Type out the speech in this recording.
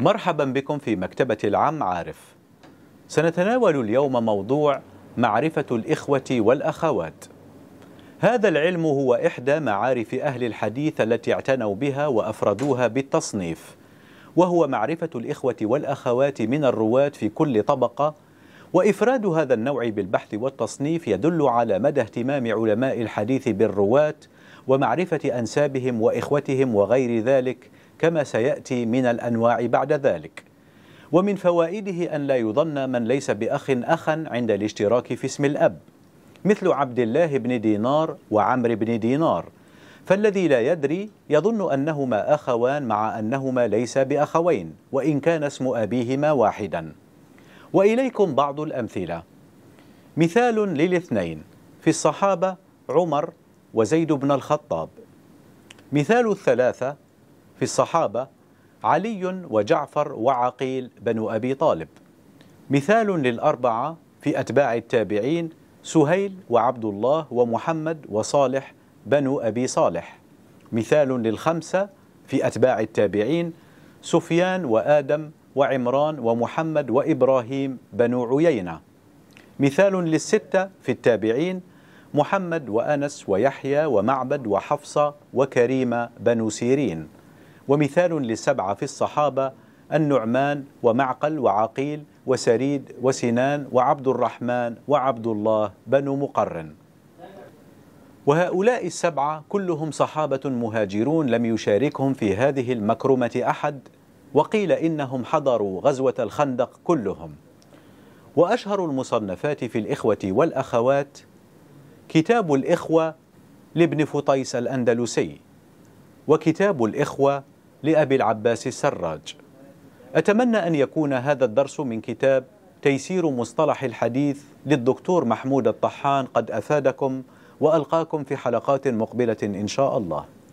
مرحبا بكم في مكتبة العام عارف. سنتناول اليوم موضوع معرفة الإخوة والأخوات. هذا العلم هو إحدى معارف أهل الحديث التي اعتنوا بها وأفردوها بالتصنيف، وهو معرفة الإخوة والأخوات من الرواة في كل طبقة، وإفراد هذا النوع بالبحث والتصنيف يدل على مدى اهتمام علماء الحديث بالرواة ومعرفة أنسابهم وإخوتهم وغير ذلك، كما سيأتي من الأنواع بعد ذلك ومن فوائده أن لا يظن من ليس بأخ أخا عند الاشتراك في اسم الأب مثل عبد الله بن دينار وعمر بن دينار فالذي لا يدري يظن أنهما أخوان مع أنهما ليس بأخوين وإن كان اسم أبيهما واحدا وإليكم بعض الأمثلة مثال للاثنين في الصحابة عمر وزيد بن الخطاب مثال الثلاثة في الصحابة علي وجعفر وعقيل بنو أبي طالب مثال للأربعة في أتباع التابعين سهيل وعبد الله ومحمد وصالح بنو أبي صالح مثال للخمسة في أتباع التابعين سفيان وآدم وعمران ومحمد وإبراهيم بنو عيينة مثال للستة في التابعين محمد وأنس ويحيى ومعبد وحفصة وكريمة بنو سيرين ومثال لسبعة في الصحابة النعمان ومعقل وعقيل وسريد وسنان وعبد الرحمن وعبد الله بنو مقرن وهؤلاء السبعة كلهم صحابة مهاجرون لم يشاركهم في هذه المكرمة أحد وقيل إنهم حضروا غزوة الخندق كلهم وأشهر المصنفات في الإخوة والأخوات كتاب الإخوة لابن فطيس الأندلسي وكتاب الإخوة لأبي العباس السراج أتمنى أن يكون هذا الدرس من كتاب تيسير مصطلح الحديث للدكتور محمود الطحان قد أفادكم وألقاكم في حلقات مقبلة إن شاء الله